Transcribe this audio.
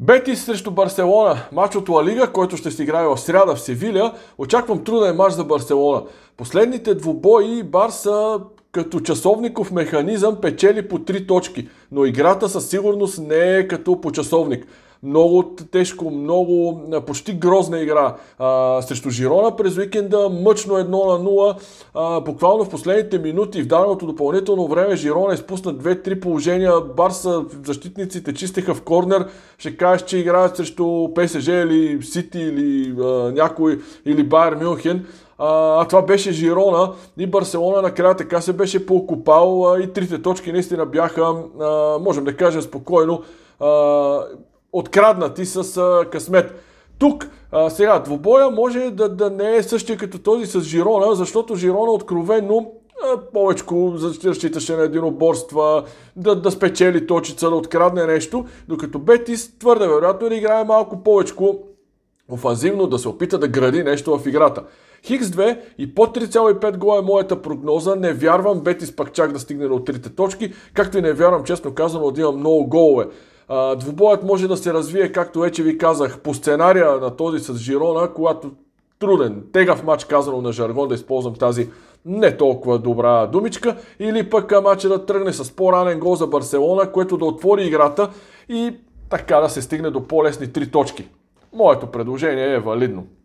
Бетис срещу Барселона, матч от Ла Лига, който ще се играе в сряда в Севиля. Очаквам труден матч за Барселона. Последните двубои Барса като часовников механизъм печели по три точки, но играта със сигурност не е като по часовник много тежко, много почти грозна игра а, срещу Жирона през уикенда, мъчно 1 на 0, а, буквално в последните минути в даденото допълнително време Жирона е изпусна 2-3 положения, Барса защитниците чистеха в корнер, ще кажеш, че играят срещу ПСЖ или Сити или а, някой, или Байер Мюнхен, а, това беше Жирона и Барселона накрая така се беше поокупал и трите точки наистина бяха, а, можем да кажем спокойно, а, откраднати с а, късмет. Тук, а, сега, двобоя може да, да не е същия като този с Жирона, защото Жирона откровенно повече защиташе на единоборства, да, да спечели точица, да открадне нещо, докато Бетис твърде вероятно е да играе малко повече офанзивно, да се опита да гради нещо в играта. Хикс 2 и по 3,5 гола е моята прогноза. Не вярвам Бетис пак чак да стигне до трите точки, както и не вярвам, честно казано, да има много голове двубоят може да се развие, както вече ви казах, по сценария на този с Жирона, когато труден, тегав матч, казано на жаргон, да използвам тази не толкова добра думичка, или пък матча да тръгне с по-ранен гол за Барселона, което да отвори играта и така да се стигне до по-лесни три точки. Моето предложение е валидно.